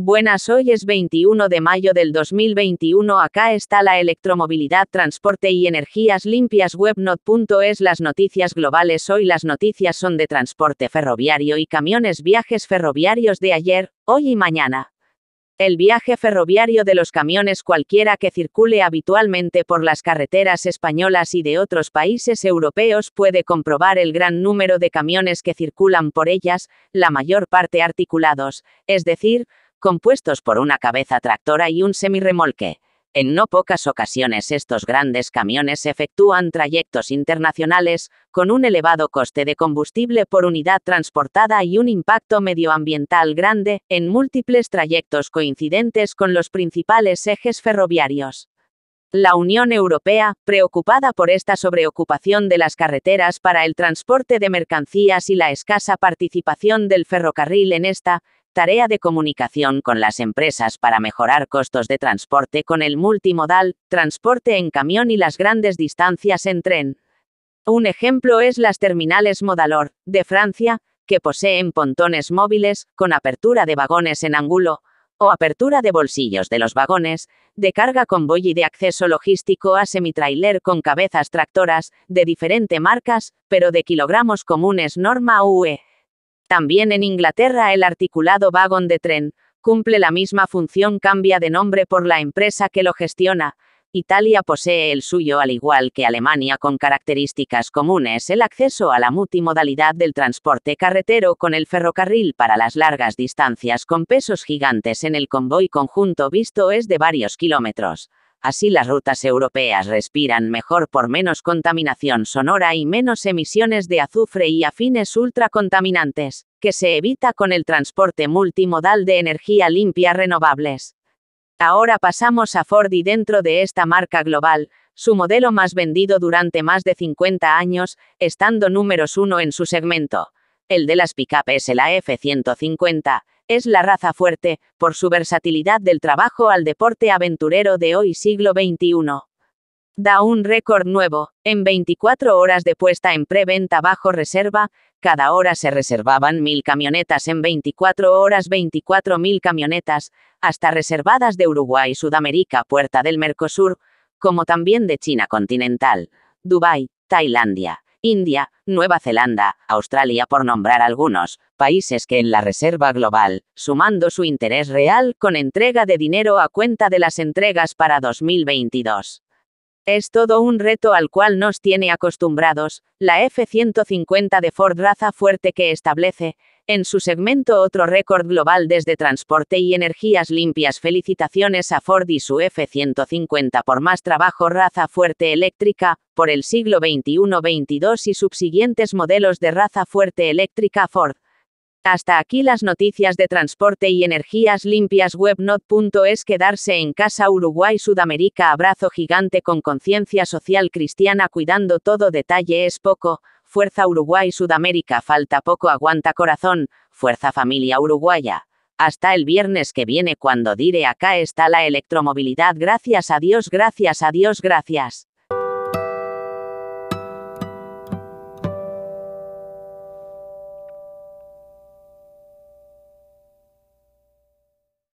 Buenas, hoy es 21 de mayo del 2021. Acá está la electromovilidad, transporte y energías limpias. Webnot.es Las noticias globales. Hoy las noticias son de transporte ferroviario y camiones, viajes ferroviarios de ayer, hoy y mañana. El viaje ferroviario de los camiones cualquiera que circule habitualmente por las carreteras españolas y de otros países europeos puede comprobar el gran número de camiones que circulan por ellas, la mayor parte articulados, es decir, compuestos por una cabeza tractora y un semirremolque. En no pocas ocasiones estos grandes camiones efectúan trayectos internacionales, con un elevado coste de combustible por unidad transportada y un impacto medioambiental grande, en múltiples trayectos coincidentes con los principales ejes ferroviarios. La Unión Europea, preocupada por esta sobreocupación de las carreteras para el transporte de mercancías y la escasa participación del ferrocarril en esta, Tarea de comunicación con las empresas para mejorar costos de transporte con el multimodal, transporte en camión y las grandes distancias en tren. Un ejemplo es las terminales Modalor, de Francia, que poseen pontones móviles, con apertura de vagones en ángulo, o apertura de bolsillos de los vagones, de carga convoy y de acceso logístico a semitrailer con cabezas tractoras, de diferente marcas, pero de kilogramos comunes norma UE. También en Inglaterra el articulado vagón de tren cumple la misma función, cambia de nombre por la empresa que lo gestiona. Italia posee el suyo al igual que Alemania con características comunes, el acceso a la multimodalidad del transporte carretero con el ferrocarril para las largas distancias con pesos gigantes en el convoy conjunto visto es de varios kilómetros. Así las rutas europeas respiran mejor por menos contaminación sonora y menos emisiones de azufre y afines ultracontaminantes, que se evita con el transporte multimodal de energía limpia renovables. Ahora pasamos a Ford y dentro de esta marca global, su modelo más vendido durante más de 50 años, estando números uno en su segmento, el de las pick es la F-150, es la raza fuerte, por su versatilidad del trabajo al deporte aventurero de hoy siglo XXI. Da un récord nuevo, en 24 horas de puesta en preventa bajo reserva, cada hora se reservaban mil camionetas en 24 horas 24 mil camionetas, hasta reservadas de Uruguay, Sudamérica, Puerta del Mercosur, como también de China continental, Dubái, Tailandia. India, Nueva Zelanda, Australia por nombrar algunos, países que en la Reserva Global, sumando su interés real con entrega de dinero a cuenta de las entregas para 2022. Es todo un reto al cual nos tiene acostumbrados, la F-150 de Ford raza fuerte que establece, en su segmento Otro récord global desde Transporte y Energías Limpias. Felicitaciones a Ford y su F-150 por más trabajo raza fuerte eléctrica, por el siglo XXI-22 y subsiguientes modelos de raza fuerte eléctrica Ford. Hasta aquí las noticias de transporte y energías limpias webnot.es quedarse en casa Uruguay Sudamérica abrazo gigante con conciencia social cristiana cuidando todo detalle es poco, Fuerza Uruguay Sudamérica falta poco aguanta corazón, Fuerza Familia Uruguaya. Hasta el viernes que viene cuando diré acá está la electromovilidad, gracias a Dios, gracias a Dios, gracias.